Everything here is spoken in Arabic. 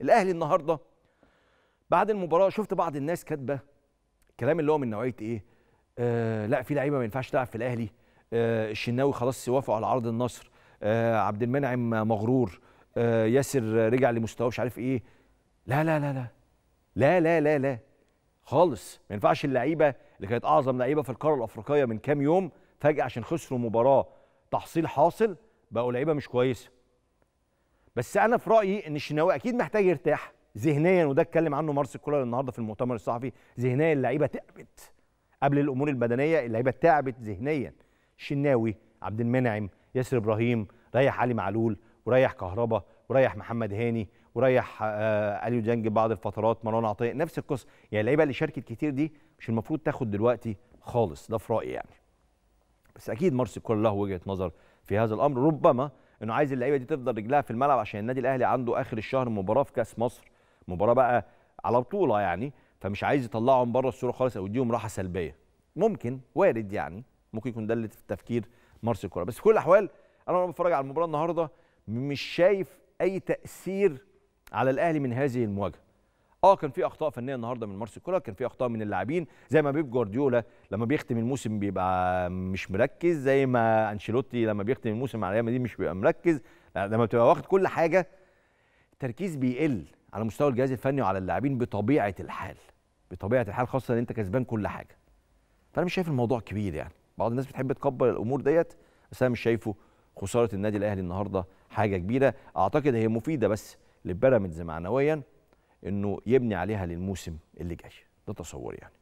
الاهلي النهارده بعد المباراه شفت بعض الناس كاتبه كلام اللي هو من نوعيه ايه آه لا في لعيبه ما ينفعش تلعب في الاهلي آه الشناوي خلاص وافقوا على عرض النصر آه عبد المنعم مغرور آه ياسر رجع لمستواه مش عارف ايه لا لا لا لا لا لا لا لا خالص ما ينفعش اللعيبه اللي كانت اعظم لعيبه في القاره الافريقيه من كام يوم فجاه عشان خسروا مباراه تحصيل حاصل بقوا لعيبه مش كويسه بس انا في رايي ان الشناوي اكيد محتاج يرتاح ذهنيا وده اتكلم عنه مارسيل كولر النهارده في المؤتمر الصحفي ذهنيا اللعيبه تعبت قبل الامور البدنيه اللعيبه تعبت ذهنيا شناوي عبد المنعم ياسر ابراهيم ريح علي معلول وريح كهربا وريح محمد هاني وريح آه اليو جانج بعض الفترات مروان عطيه نفس القصه يعني اللعيبه اللي شاركت كتير دي مش المفروض تاخد دلوقتي خالص ده في رايي يعني بس اكيد مارسيل كولر له وجهه نظر في هذا الامر ربما انه عايز اللعيبه دي تفضل رجلها في الملعب عشان النادي الاهلي عنده اخر الشهر مباراه في كاس مصر مباراه بقى على بطوله يعني فمش عايز يطلعهم بره الصوره خالص او يديهم راحه سلبيه ممكن وارد يعني ممكن يكون ده اللي في تفكير مارسيل كولر بس في كل الاحوال انا وانا بتفرج على المباراه النهارده مش شايف اي تاثير على الاهلي من هذه المواجهه اه كان في اخطاء فنيه النهارده من مارسيل كولر كان في اخطاء من اللاعبين زي ما بيب جوارديولا لما بيختم الموسم بيبقى مش مركز زي ما انشيلوتي لما بيختم الموسم على ريال مدريد مش بيبقى مركز لما بتبقى واخد كل حاجه التركيز بيقل على مستوى الجهاز الفني وعلى اللاعبين بطبيعه الحال بطبيعه الحال خاصه ان انت كسبان كل حاجه فانا مش شايف الموضوع كبير يعني بعض الناس بتحب تكبر الامور ديت بس انا مش شايفه خساره النادي الاهلي النهارده حاجه كبيره اعتقد هي مفيده بس لبيراميدز معنويا انه يبني عليها للموسم اللي جاي ده تصوري يعني